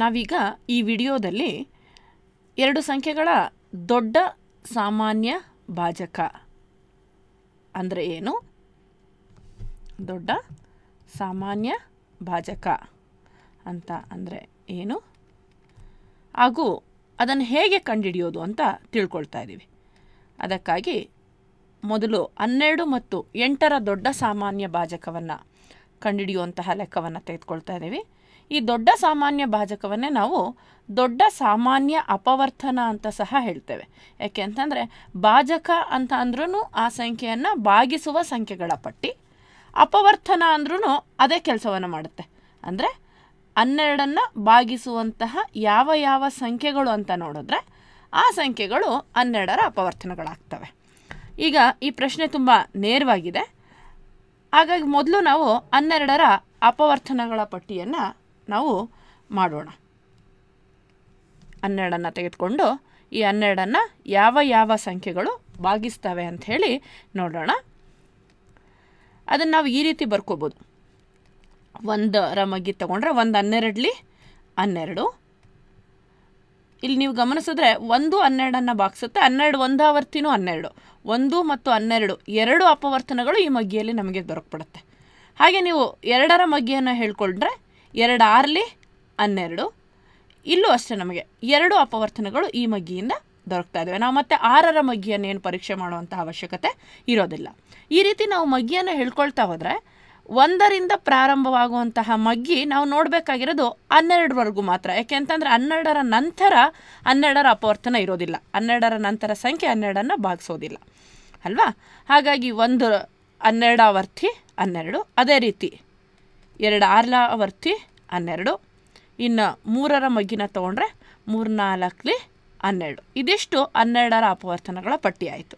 ನಾವೀಗ ಈ ವಿಡಿಯೋದಲ್ಲಿ ಎರಡು ಸಂಖ್ಯೆಗಳ ದೊಡ್ಡ ಸಾಮಾನ್ಯ ಭಾಜಕ ಅಂದರೆ ಏನು ದೊಡ್ಡ ಸಾಮಾನ್ಯ ಭಾಜಕ ಅಂತ ಅಂದರೆ ಏನು ಹಾಗೂ ಅದನ್ನು ಹೇಗೆ ಕಂಡುಹಿಡಿಯೋದು ಅಂತ ತಿಳ್ಕೊಳ್ತಾ ಇದ್ದೀವಿ ಅದಕ್ಕಾಗಿ ಮೊದಲು ಹನ್ನೆರಡು ಮತ್ತು ಎಂಟರ ದೊಡ್ಡ ಸಾಮಾನ್ಯ ಭಾಜಕವನ್ನು ಕಂಡುಹಿಡಿಯುವಂತಹ ಲೆಕ್ಕವನ್ನು ತೆಗೆದುಕೊಳ್ತಾ ಇದ್ದೀವಿ ಈ ದೊಡ್ಡ ಸಾಮಾನ್ಯ ಭಾಜಕವನ್ನೇ ನಾವು ದೊಡ್ಡ ಸಾಮಾನ್ಯ ಅಪವರ್ತನ ಅಂತ ಸಹ ಹೇಳ್ತೇವೆ ಯಾಕೆ ಅಂತಂದರೆ ಭಾಜಕ ಅಂತ ಅಂದ್ರೂ ಆ ಸಂಖ್ಯೆಯನ್ನು ಭಾಗಿಸುವ ಸಂಖ್ಯೆಗಳ ಪಟ್ಟಿ ಅಪವರ್ತನ ಅಂದ್ರೂ ಅದೇ ಕೆಲಸವನ್ನು ಮಾಡುತ್ತೆ ಅಂದರೆ ಹನ್ನೆರಡನ್ನು ಭಾಗಿಸುವಂತಹ ಯಾವ ಯಾವ ಸಂಖ್ಯೆಗಳು ಅಂತ ನೋಡಿದ್ರೆ ಆ ಸಂಖ್ಯೆಗಳು ಹನ್ನೆರಡರ ಅಪವರ್ತನಗಳಾಗ್ತವೆ ಈಗ ಈ ಪ್ರಶ್ನೆ ತುಂಬ ನೇರವಾಗಿದೆ ಹಾಗಾಗಿ ಮೊದಲು ನಾವು ಹನ್ನೆರಡರ ಅಪವರ್ತನಗಳ ಪಟ್ಟಿಯನ್ನು ನಾವು ಮಾಡೋಣ ಹನ್ನೆರಡನ್ನು ತೆಗೆದುಕೊಂಡು ಈ ಹನ್ನೆರಡನ್ನು ಯಾವ ಯಾವ ಸಂಖ್ಯೆಗಳು ಭಾಗಿಸ್ತವೆ ಅಂಥೇಳಿ ನೋಡೋಣ ಅದನ್ನು ನಾವು ಈ ರೀತಿ ಬರ್ಕೋಬೋದು ಒಂದರ ಮಗ್ಗಿ ತಗೊಂಡ್ರೆ ಒಂದು ಹನ್ನೆರಡಲಿ ಹನ್ನೆರಡು ಇಲ್ಲಿ ನೀವು ಗಮನಿಸಿದ್ರೆ ಒಂದು ಹನ್ನೆರಡನ್ನು ಭಾಗಿಸುತ್ತೆ ಹನ್ನೆರಡು ಒಂದು ಆವರ್ತಿನೂ ಹನ್ನೆರಡು ಒಂದು ಮತ್ತು ಹನ್ನೆರಡು ಎರಡು ಅಪವರ್ತನಗಳು ಈ ಮಗ್ಗಿಯಲ್ಲಿ ನಮಗೆ ದೊರಕಬಿಡುತ್ತೆ ಹಾಗೆ ನೀವು ಎರಡರ ಮಗ್ಗಿಯನ್ನು ಹೇಳ್ಕೊಂಡ್ರೆ ಎರಡು ಆರ್ಲಿ ಹನ್ನೆರಡು ಇಲ್ಲೂ ಅಷ್ಟೇ ನಮಗೆ ಎರಡು ಅಪವರ್ತನಗಳು ಈ ಮಗ್ಗಿಯಿಂದ ದೊರಕ್ತಾ ಇದ್ದಾವೆ ನಾವು ಮತ್ತೆ ಆರರ ಮಗ್ಗಿಯನ್ನು ಏನು ಪರೀಕ್ಷೆ ಮಾಡುವಂಥ ಅವಶ್ಯಕತೆ ಇರೋದಿಲ್ಲ ಈ ರೀತಿ ನಾವು ಮಗ್ಗಿಯನ್ನು ಹೇಳ್ಕೊಳ್ತಾ ಹೋದರೆ ಒಂದರಿಂದ ಪ್ರಾರಂಭವಾಗುವಂತಹ ಮಗ್ಗಿ ನಾವು ನೋಡಬೇಕಾಗಿರೋದು ಹನ್ನೆರಡರವರೆಗೂ ಮಾತ್ರ ಯಾಕೆ ಅಂತಂದರೆ ಹನ್ನೆರಡರ ನಂತರ ಹನ್ನೆರಡರ ಅಪವರ್ತನ ಇರೋದಿಲ್ಲ ಹನ್ನೆರಡರ ನಂತರ ಸಂಖ್ಯೆ ಹನ್ನೆರಡನ್ನು ಭಾಗಿಸೋದಿಲ್ಲ ಅಲ್ವಾ ಹಾಗಾಗಿ ಒಂದು ಹನ್ನೆರಡಾವರ್ತಿ ಹನ್ನೆರಡು ಅದೇ ರೀತಿ ಎರಡು ಅವರ್ತಿ ಹನ್ನೆರಡು ಇನ್ನು ಮೂರರ ಮಗ್ಗಿನ ತೊಗೊಂಡ್ರೆ ಮೂರ್ನಾಲ್ಕಲಿ ಹನ್ನೆರಡು ಇದಿಷ್ಟು ಹನ್ನೆರಡರ ಅಪವರ್ತನಗಳ ಪಟ್ಟಿ ಆಯಿತು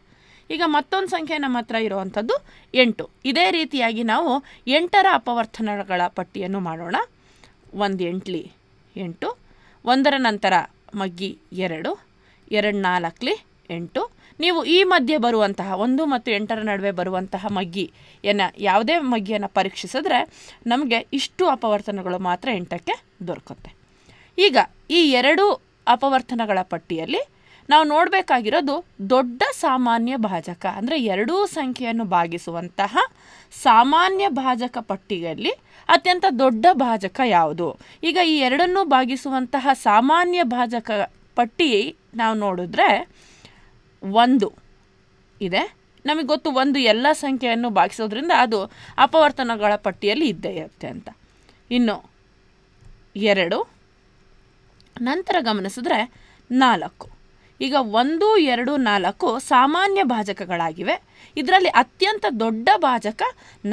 ಈಗ ಮತ್ತೊಂದು ಸಂಖ್ಯೆ ನಮ್ಮ ಹತ್ರ ಇರುವಂಥದ್ದು ಎಂಟು ಇದೇ ರೀತಿಯಾಗಿ ನಾವು ಎಂಟರ ಅಪವರ್ತನಗಳ ಪಟ್ಟಿಯನ್ನು ಮಾಡೋಣ ಒಂದು ಎಂಟ್ಲಿ ಎಂಟು ಒಂದರ ನಂತರ ಮಗ್ಗಿ ಎರಡು ಎರಡು ನಾಲ್ಕಲಿ ಎಂಟು ನೀವು ಈ ಮಧ್ಯೆ ಬರುವಂತಹ ಒಂದು ಮತ್ತು ಎಂಟರ ನಡುವೆ ಬರುವಂತಹ ಮಗ್ಗಿಯನ್ನು ಯಾವುದೇ ಮಗ್ಗಿಯನ್ನು ಪರೀಕ್ಷಿಸಿದ್ರೆ ನಮಗೆ ಇಷ್ಟು ಅಪವರ್ತನಗಳು ಮಾತ್ರ ಎಂಟಕ್ಕೆ ದೊರಕುತ್ತೆ ಈಗ ಈ ಎರಡು ಅಪವರ್ತನಗಳ ಪಟ್ಟಿಯಲ್ಲಿ ನಾವು ನೋಡಬೇಕಾಗಿರೋದು ದೊಡ್ಡ ಸಾಮಾನ್ಯ ಭಾಜಕ ಅಂದರೆ ಎರಡೂ ಸಂಖ್ಯೆಯನ್ನು ಭಾಗಿಸುವಂತಹ ಸಾಮಾನ್ಯ ಭಾಜಕ ಪಟ್ಟಿಯಲ್ಲಿ ಅತ್ಯಂತ ದೊಡ್ಡ ಭಾಜಕ ಯಾವುದು ಈಗ ಈ ಎರಡನ್ನೂ ಭಾಗಿಸುವಂತಹ ಸಾಮಾನ್ಯ ಭಾಜಕ ಪಟ್ಟಿ ನಾವು ನೋಡಿದ್ರೆ ಒಂದು ಇದೆ ನಮಗೆ ಗೊತ್ತು ಒಂದು ಎಲ್ಲ ಸಂಖ್ಯೆಯನ್ನು ಭಾಗಿಸೋದ್ರಿಂದ ಅದು ಅಪವರ್ತನಗಳ ಪಟ್ಟಿಯಲ್ಲಿ ಇದ್ದೇ ಇರುತ್ತೆ ಅಂತ ಇನ್ನು ಎರಡು ನಂತರ ಗಮನಿಸಿದ್ರೆ ನಾಲ್ಕು ಈಗ ಒಂದು ಎರಡು ನಾಲ್ಕು ಸಾಮಾನ್ಯ ಭಾಜಕಗಳಾಗಿವೆ ಇದರಲ್ಲಿ ಅತ್ಯಂತ ದೊಡ್ಡ ಭಾಜಕ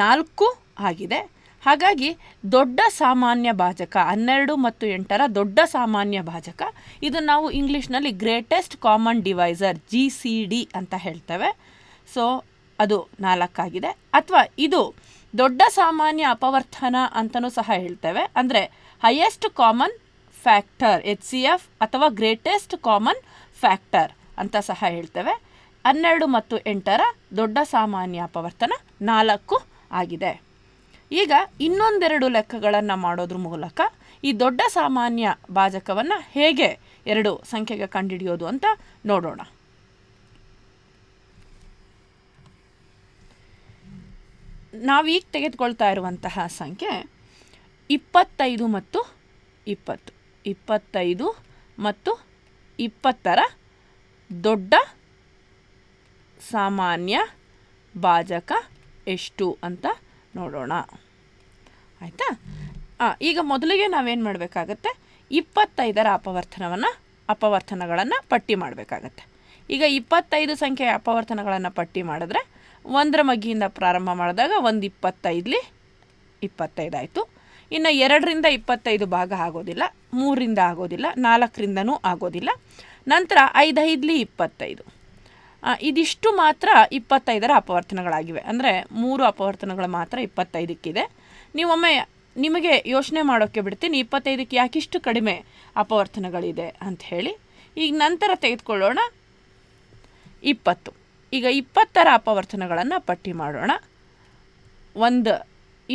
ನಾಲ್ಕು ಆಗಿದೆ ಹಾಗಾಗಿ ದೊಡ್ಡ ಸಾಮಾನ್ಯ ಭಾಜಕ ಹನ್ನೆರಡು ಮತ್ತು ಎಂಟರ ದೊಡ್ಡ ಸಾಮಾನ್ಯ ಭಾಜಕ ಇದು ನಾವು ಇಂಗ್ಲೀಷ್ನಲ್ಲಿ greatest common divisor G C D ಅಂತ ಹೇಳ್ತೇವೆ ಸೊ ಅದು ನಾಲ್ಕಾಗಿದೆ ಅಥವಾ ಇದು ದೊಡ್ಡ ಸಾಮಾನ್ಯ ಅಪವರ್ತನ ಅಂತಲೂ ಸಹ ಹೇಳ್ತೇವೆ ಅಂದರೆ highest common factor H C F ಅಥವಾ ಗ್ರೇಟೆಸ್ಟ್ ಕಾಮನ್ ಫ್ಯಾಕ್ಟರ್ ಅಂತ ಸಹ ಹೇಳ್ತೇವೆ ಹನ್ನೆರಡು ಮತ್ತು ಎಂಟರ ದೊಡ್ಡ ಸಾಮಾನ್ಯ ಅಪವರ್ತನ ನಾಲ್ಕು ಆಗಿದೆ ಈಗ ಇನ್ನೊಂದೆರಡು ಲೆಕ್ಕಗಳನ್ನು ಮಾಡೋದ್ರ ಮೂಲಕ ಈ ದೊಡ್ಡ ಸಾಮಾನ್ಯ ಭಾಜಕವನ್ನು ಹೇಗೆ ಎರಡು ಸಂಖ್ಯೆಗೆ ಕಂಡುಹಿಡಿಯೋದು ಅಂತ ನೋಡೋಣ ನಾವೀಗ ತೆಗೆದುಕೊಳ್ತಾ ಇರುವಂತಹ ಸಂಖ್ಯೆ ಇಪ್ಪತ್ತೈದು ಮತ್ತು ಇಪ್ಪತ್ತು ಇಪ್ಪತ್ತೈದು ಮತ್ತು ಇಪ್ಪತ್ತರ ದೊಡ್ಡ ಸಾಮಾನ್ಯ ಭಾಜಕ ಎಷ್ಟು ಅಂತ ನೋಡೋಣ ಆಯಿತಾ ಈಗ ಮೊದಲಿಗೆ ನಾವೇನು ಮಾಡಬೇಕಾಗತ್ತೆ ಇಪ್ಪತ್ತೈದರ ಅಪವರ್ತನವನ್ನು ಅಪವರ್ತನಗಳನ್ನು ಪಟ್ಟಿ ಮಾಡಬೇಕಾಗತ್ತೆ ಈಗ ಇಪ್ಪತ್ತೈದು ಸಂಖ್ಯೆಯ ಅಪವರ್ತನಗಳನ್ನು ಪಟ್ಟಿ ಮಾಡಿದ್ರೆ ಒಂದರ ಮಗ್ಗಿಯಿಂದ ಪ್ರಾರಂಭ ಮಾಡಿದಾಗ ಒಂದು ಇಪ್ಪತ್ತೈದಲಿ ಇಪ್ಪತ್ತೈದಾಯಿತು ಇನ್ನು ಎರಡರಿಂದ ಇಪ್ಪತ್ತೈದು ಭಾಗ ಆಗೋದಿಲ್ಲ ಮೂರರಿಂದ ಆಗೋದಿಲ್ಲ ನಾಲ್ಕರಿಂದನೂ ಆಗೋದಿಲ್ಲ ನಂತರ ಐದೈದಲಿ ಇಪ್ಪತ್ತೈದು ಇದಿಷ್ಟು ಮಾತ್ರ ಇಪ್ಪತ್ತೈದರ ಅಪವರ್ತನಗಳಾಗಿವೆ ಅಂದರೆ ಮೂರು ಅಪವರ್ತನಗಳು ಮಾತ್ರ ಇಪ್ಪತ್ತೈದಕ್ಕಿದೆ ನೀವೊಮ್ಮೆ ನಿಮಗೆ ಯೋಚನೆ ಮಾಡೋಕ್ಕೆ ಬಿಡ್ತೀನಿ ಇಪ್ಪತ್ತೈದಕ್ಕೆ ಯಾಕಿಷ್ಟು ಕಡಿಮೆ ಅಪವರ್ತನಗಳಿದೆ ಅಂತ ಹೇಳಿ ಈಗ ನಂತರ ತೆಗೆದುಕೊಳ್ಳೋಣ ಇಪ್ಪತ್ತು ಈಗ ಇಪ್ಪತ್ತರ ಅಪವರ್ತನಗಳನ್ನು ಪಟ್ಟಿ ಮಾಡೋಣ ಒಂದು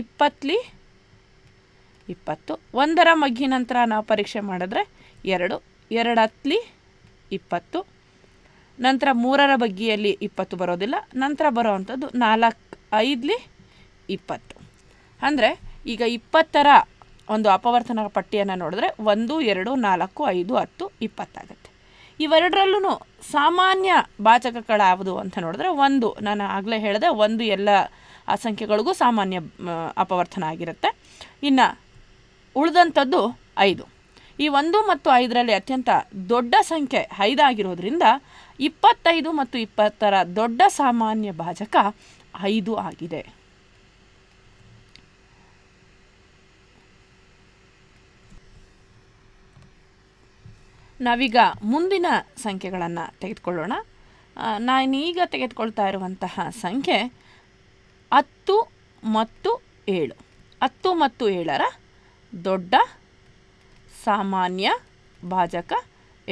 ಇಪ್ಪತ್ತಲಿ ಇಪ್ಪತ್ತು ಒಂದರ ಮಗ್ಗಿ ನಂತರ ನಾವು ಪರೀಕ್ಷೆ ಮಾಡಿದ್ರೆ ಎರಡು ಎರಡು ಹತ್ತಲಿ ಇಪ್ಪತ್ತು ನಂತರ ಮೂರರ ಬಗ್ಗೆಯಲ್ಲಿ ಇಪ್ಪತ್ತು ಬರೋದಿಲ್ಲ ನಂತರ ಬರೋ ಅಂಥದ್ದು ನಾಲ್ಕು ಐದಲಿ ಇಪ್ಪತ್ತು ಅಂದರೆ ಈಗ ಇಪ್ಪತ್ತರ ಒಂದು ಅಪವರ್ತನ ಪಟ್ಟಿಯನ್ನು ನೋಡಿದ್ರೆ ಒಂದು ಎರಡು ನಾಲ್ಕು ಐದು ಹತ್ತು ಇಪ್ಪತ್ತಾಗುತ್ತೆ ಇವೆರಡರಲ್ಲೂ ಸಾಮಾನ್ಯ ಬಾಚಕಗಳಾವುದು ಅಂತ ನೋಡಿದ್ರೆ ಒಂದು ನಾನು ಆಗಲೇ ಹೇಳಿದೆ ಒಂದು ಎಲ್ಲ ಆ ಸಂಖ್ಯೆಗಳಿಗೂ ಸಾಮಾನ್ಯ ಅಪವರ್ತನ ಆಗಿರುತ್ತೆ ಇನ್ನು ಉಳಿದಂಥದ್ದು ಐದು ಈ ಒಂದು ಮತ್ತು ಐದರಲ್ಲಿ ಅತ್ಯಂತ ದೊಡ್ಡ ಸಂಖ್ಯೆ ಐದಾಗಿರೋದ್ರಿಂದ ಇಪ್ಪತ್ತೈದು ಮತ್ತು ಇಪ್ಪತ್ತರ ದೊಡ್ಡ ಸಾಮಾನ್ಯ ಭಾಜಕ ಐದು ಆಗಿದೆ ನಾವೀಗ ಮುಂದಿನ ಸಂಖ್ಯೆಗಳನ್ನು ತೆಗೆದುಕೊಳ್ಳೋಣ ನಾನೀಗ ತೆಗೆದುಕೊಳ್ತಾ ಇರುವಂತಹ ಸಂಖ್ಯೆ ಹತ್ತು ಮತ್ತು ಏಳು ಹತ್ತು ಮತ್ತು ಏಳರ ದೊಡ್ಡ ಸಾಮಾನ್ಯ ಭಾಜಕ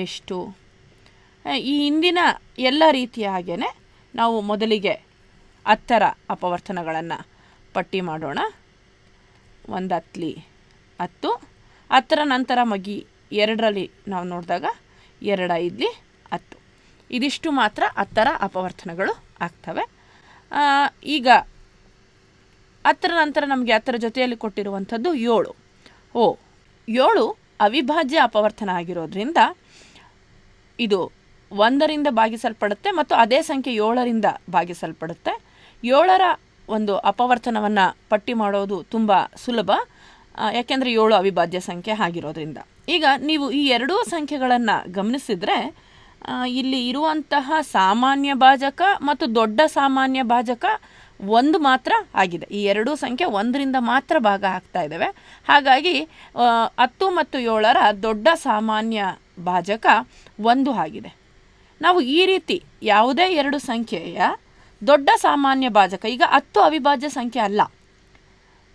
ಎಷ್ಟು ಈ ಹಿಂದಿನ ಎಲ್ಲ ರೀತಿಯ ಹಾಗೆಯೇ ನಾವು ಮೊದಲಿಗೆ ಹತ್ತರ ಅಪವರ್ತನಗಳನ್ನು ಪಟ್ಟಿ ಮಾಡೋಣ ಒಂದು ಹತ್ತಲಿ ಹತ್ತು ಹತ್ತರ ನಂತರ ಮಗಿ ಎರಡರಲ್ಲಿ ನಾವು ನೋಡಿದಾಗ ಎರಡು ಐದ್ಲಿ ಹತ್ತು ಇದಿಷ್ಟು ಮಾತ್ರ ಹತ್ತರ ಅಪವರ್ತನಗಳು ಆಗ್ತವೆ ಈಗ ಹತ್ತರ ನಂತರ ನಮಗೆ ಹತ್ತರ ಜೊತೆಯಲ್ಲಿ ಕೊಟ್ಟಿರುವಂಥದ್ದು ಏಳು ಓ ಏಳು ಅವಿಭಾಜ್ಯ ಅಪವರ್ತನ ಆಗಿರೋದ್ರಿಂದ ಇದು ಒಂದರಿಂದ ಭಾಗಿಸಲ್ಪಡುತ್ತೆ ಮತ್ತು ಅದೇ ಸಂಖ್ಯೆ ಏಳರಿಂದ ಭಾಗಿಸಲ್ಪಡುತ್ತೆ ಏಳರ ಒಂದು ಅಪವರ್ತನವನ್ನು ಪಟ್ಟಿ ಮಾಡೋದು ತುಂಬ ಸುಲಭ ಯಾಕೆಂದರೆ ಏಳು ಅವಿಭಾಜ್ಯ ಸಂಖ್ಯೆ ಆಗಿರೋದ್ರಿಂದ ಈಗ ನೀವು ಈ ಎರಡೂ ಸಂಖ್ಯೆಗಳನ್ನು ಗಮನಿಸಿದರೆ ಇಲ್ಲಿ ಇರುವಂತಹ ಸಾಮಾನ್ಯ ಭಾಜಕ ಮತ್ತು ದೊಡ್ಡ ಸಾಮಾನ್ಯ ಭಾಜಕ ಒಂದು ಮಾತ್ರ ಆಗಿದೆ ಈ ಎರಡೂ ಸಂಖ್ಯೆ ಒಂದರಿಂದ ಮಾತ್ರ ಭಾಗ ಆಗ್ತಾ ಇದ್ದಾವೆ ಹಾಗಾಗಿ ಹತ್ತು ಮತ್ತು ಏಳರ ದೊಡ್ಡ ಸಾಮಾನ್ಯ ಭಾಜಕ ಒಂದು ಆಗಿದೆ ನಾವು ಈ ರೀತಿ ಯಾವುದೇ ಎರಡು ಸಂಖ್ಯೆಯ ದೊಡ್ಡ ಸಾಮಾನ್ಯ ಭಾಜಕ ಈಗ ಹತ್ತು ಅವಿಭಾಜ್ಯ ಸಂಖ್ಯೆ ಅಲ್ಲ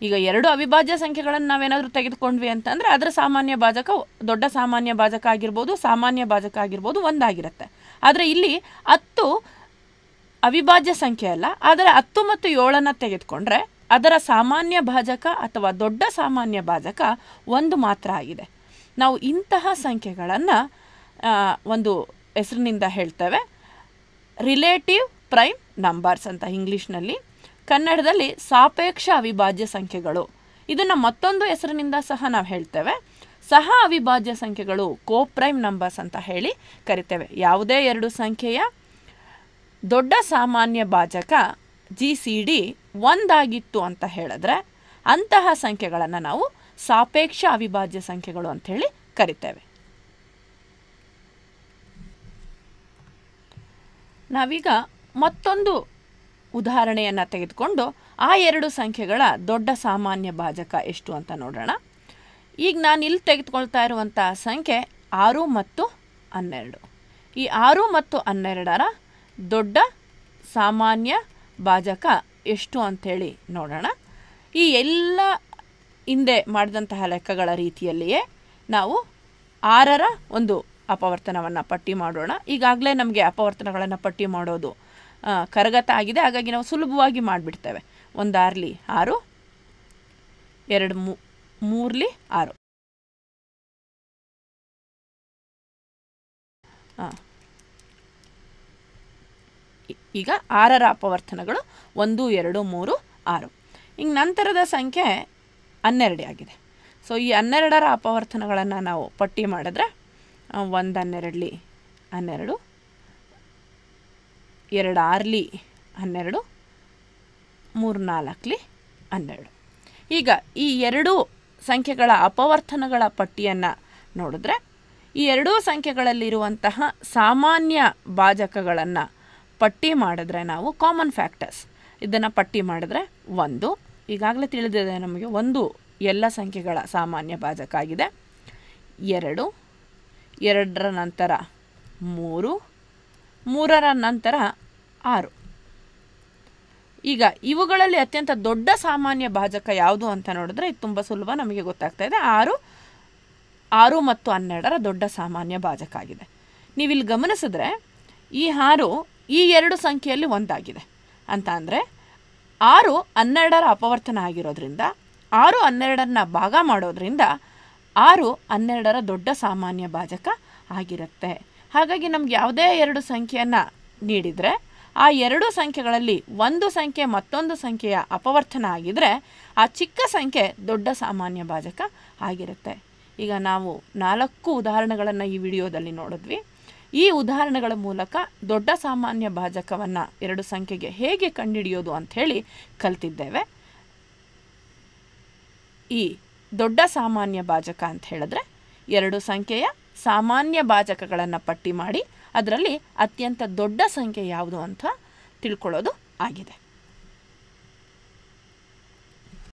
ಈಗ ಎರಡು ಅವಿಭಾಜ್ಯ ಸಂಖ್ಯೆಗಳನ್ನು ನಾವೇನಾದರೂ ತೆಗೆದುಕೊಂಡ್ವಿ ಅಂತಂದರೆ ಅದರ ಸಾಮಾನ್ಯ ಭಾಜಕ ದೊಡ್ಡ ಸಾಮಾನ್ಯ ಭಾಜಕ ಆಗಿರ್ಬೋದು ಸಾಮಾನ್ಯ ಭಾಜಕ ಆಗಿರ್ಬೋದು ಒಂದಾಗಿರುತ್ತೆ ಆದರೆ ಇಲ್ಲಿ ಹತ್ತು ಅವಿಭಾಜ್ಯ ಸಂಖ್ಯೆ ಅಲ್ಲ ಆದರೆ ಹತ್ತು ಮತ್ತು ಏಳನ್ನು ತೆಗೆದುಕೊಂಡ್ರೆ ಅದರ ಸಾಮಾನ್ಯ ಭಾಜಕ ಅಥವಾ ದೊಡ್ಡ ಸಾಮಾನ್ಯ ಭಾಜಕ ಒಂದು ಮಾತ್ರ ಆಗಿದೆ ನಾವು ಇಂತಹ ಸಂಖ್ಯೆಗಳನ್ನು ಒಂದು ಹೆಸರಿನಿಂದ ಹೇಳ್ತೇವೆ ರಿಲೇಟಿವ್ ಪ್ರೈಮ್ ನಂಬರ್ಸ್ ಅಂತ ಇಂಗ್ಲೀಷ್ನಲ್ಲಿ ಕನ್ನಡದಲ್ಲಿ ಸಾಪೇಕ್ಷ ಅವಿಭಾಜ್ಯ ಸಂಖ್ಯೆಗಳು ಇದನ್ನು ಮತ್ತೊಂದು ಹೆಸರಿನಿಂದ ಸಹ ನಾವು ಹೇಳ್ತೇವೆ ಸಹ ಅವಿಭಾಜ್ಯ ಸಂಖ್ಯೆಗಳು ಕೋಪ್ರೈಮ್ ನಂಬರ್ಸ್ ಅಂತ ಹೇಳಿ ಕರಿತೇವೆ ಯಾವುದೇ ಎರಡು ಸಂಖ್ಯೆಯ ದೊಡ್ಡ ಸಾಮಾನ್ಯ ಭಾಜಕ ಜಿ ಸಿ ಡಿ ಒಂದಾಗಿತ್ತು ಅಂತ ಹೇಳಿದ್ರೆ ಅಂತಹ ಸಂಖ್ಯೆಗಳನ್ನು ನಾವು ಸಾಪೇಕ್ಷ ಅವಿಭಾಜ್ಯ ಸಂಖ್ಯೆಗಳು ಅಂಥೇಳಿ ಕರಿತೇವೆ ನಾವೀಗ ಮತ್ತೊಂದು ಉದಾಹರಣೆಯನ್ನು ತೆಗೆದುಕೊಂಡು ಆ ಎರಡು ಸಂಖ್ಯೆಗಳ ದೊಡ್ಡ ಸಾಮಾನ್ಯ ಭಾಜಕ ಎಷ್ಟು ಅಂತ ನೋಡೋಣ ಈಗ ನಾನು ಇಲ್ಲಿ ತೆಗೆದುಕೊಳ್ತಾ ಇರುವಂಥ ಸಂಖ್ಯೆ ಆರು ಮತ್ತು ಹನ್ನೆರಡು ಈ ಆರು ಮತ್ತು ಹನ್ನೆರಡರ ದೊಡ್ಡ ಸಾಮಾನ್ಯ ಭಾಜಕ ಎಷ್ಟು ಅಂಥೇಳಿ ನೋಡೋಣ ಈ ಎಲ್ಲ ಹಿಂದೆ ಮಾಡಿದಂತಹ ಲೆಕ್ಕಗಳ ರೀತಿಯಲ್ಲಿಯೇ ನಾವು ಆರರ ಒಂದು ಅಪವರ್ತನವನ್ನು ಪಟ್ಟಿ ಮಾಡೋಣ ಈಗಾಗಲೇ ನಮಗೆ ಅಪವರ್ತನಗಳನ್ನು ಪಟ್ಟಿ ಮಾಡೋದು ಕರಗತ ಆಗಿದೆ ಹಾಗಾಗಿ ನಾವು ಸುಲಭವಾಗಿ ಮಾಡಿಬಿಡ್ತೇವೆ ಒಂದು ಆರ್ಲಿ ಆರು ಎರಡು ಮೂ ಮೂರಲಿ ಆರು ಹಾಂ ಈಗ ಆರರ ಅಪವರ್ತನಗಳು ಒಂದು ಎರಡು ಮೂರು ಆರು ಹಿಂಗೆ ನಂತರದ ಸಂಖ್ಯೆ ಹನ್ನೆರಡೇ ಆಗಿದೆ ಸೊ ಈ ಹನ್ನೆರಡರ ಅಪವರ್ತನಗಳನ್ನು ನಾವು ಪಟ್ಟಿ ಮಾಡಿದ್ರೆ ಒಂದು ಹನ್ನೆರಡಲಿ ಹನ್ನೆರಡು ಎರಡು ಆರಲಿ ಹನ್ನೆರಡು ಮೂರು ನಾಲ್ಕಲಿ ಹನ್ನೆರಡು ಈಗ ಈ ಎರಡೂ ಸಂಖ್ಯೆಗಳ ಅಪವರ್ತನಗಳ ಪಟ್ಟಿಯನ್ನು ನೋಡಿದ್ರೆ ಈ ಎರಡೂ ಸಂಖ್ಯೆಗಳಲ್ಲಿರುವಂತಹ ಸಾಮಾನ್ಯ ಭಾಜಕಗಳನ್ನು ಪಟ್ಟಿ ಮಾಡಿದ್ರೆ ನಾವು ಕಾಮನ್ ಫ್ಯಾಕ್ಟರ್ಸ್ ಇದನ್ನು ಪಟ್ಟಿ ಮಾಡಿದ್ರೆ ಒಂದು ಈಗಾಗಲೇ ತಿಳಿದಿದೆ ನಮಗೆ ಒಂದು ಎಲ್ಲ ಸಂಖ್ಯೆಗಳ ಸಾಮಾನ್ಯ ಭಾಜಕ ಆಗಿದೆ ಎರಡು ಎರಡರ ನಂತರ ಮೂರು ಮೂರರ ನಂತರ ಆರು ಈಗ ಇವುಗಳಲ್ಲಿ ಅತ್ಯಂತ ದೊಡ್ಡ ಸಾಮಾನ್ಯ ಭಾಜಕ ಯಾವುದು ಅಂತ ನೋಡಿದ್ರೆ ಇದು ತುಂಬ ಸುಲಭ ನಮಗೆ ಗೊತ್ತಾಗ್ತಾ ಇದೆ ಆರು ಆರು ಮತ್ತು ಹನ್ನೆರಡರ ದೊಡ್ಡ ಸಾಮಾನ್ಯ ಭಾಜಕ ಆಗಿದೆ ನೀವು ಇಲ್ಲಿ ಗಮನಿಸಿದ್ರೆ ಈ ಆರು ಈ ಎರಡು ಸಂಖ್ಯೆಯಲ್ಲಿ ಒಂದಾಗಿದೆ ಅಂತ ಅಂದರೆ ಆರು ಹನ್ನೆರಡರ ಅಪವರ್ತನ ಆಗಿರೋದ್ರಿಂದ ಆರು ಹನ್ನೆರಡನ್ನ ಭಾಗ ಮಾಡೋದ್ರಿಂದ ಆರು ಹನ್ನೆರಡರ ದೊಡ್ಡ ಸಾಮಾನ್ಯ ಭಾಜಕ ಆಗಿರುತ್ತೆ ಹಾಗಾಗಿ ನಮ್ಗೆ ಯಾವುದೇ ಎರಡು ಸಂಖ್ಯೆಯನ್ನು ನೀಡಿದರೆ ಆ ಎರಡು ಸಂಖ್ಯೆಗಳಲ್ಲಿ ಒಂದು ಸಂಖ್ಯೆ ಮತ್ತೊಂದು ಸಂಖ್ಯೆಯ ಅಪವರ್ತನ ಆಗಿದರೆ ಆ ಚಿಕ್ಕ ಸಂಖ್ಯೆ ದೊಡ್ಡ ಸಾಮಾನ್ಯ ಭಾಜಕ ಆಗಿರುತ್ತೆ ಈಗ ನಾವು ನಾಲ್ಕು ಉದಾಹರಣೆಗಳನ್ನು ಈ ವಿಡಿಯೋದಲ್ಲಿ ನೋಡಿದ್ವಿ ಈ ಉದಾಹರಣೆಗಳ ಮೂಲಕ ದೊಡ್ಡ ಸಾಮಾನ್ಯ ಭಾಜಕವನ್ನು ಎರಡು ಸಂಖ್ಯೆಗೆ ಹೇಗೆ ಕಂಡುಹಿಡಿಯೋದು ಅಂಥೇಳಿ ಕಲ್ತಿದ್ದೇವೆ ಈ ದೊಡ್ಡ ಸಾಮಾನ್ಯ ಭಾಜಕ ಅಂತ ಹೇಳಿದ್ರೆ ಎರಡು ಸಂಖ್ಯೆಯ ಸಾಮಾನ್ಯ ಭಾಜಕಗಳನ್ನು ಪಟ್ಟಿ ಮಾಡಿ ಅದರಲ್ಲಿ ಅತ್ಯಂತ ದೊಡ್ಡ ಸಂಖ್ಯೆ ಯಾವುದು ಅಂತ ತಿಳ್ಕೊಳ್ಳೋದು ಆಗಿದೆ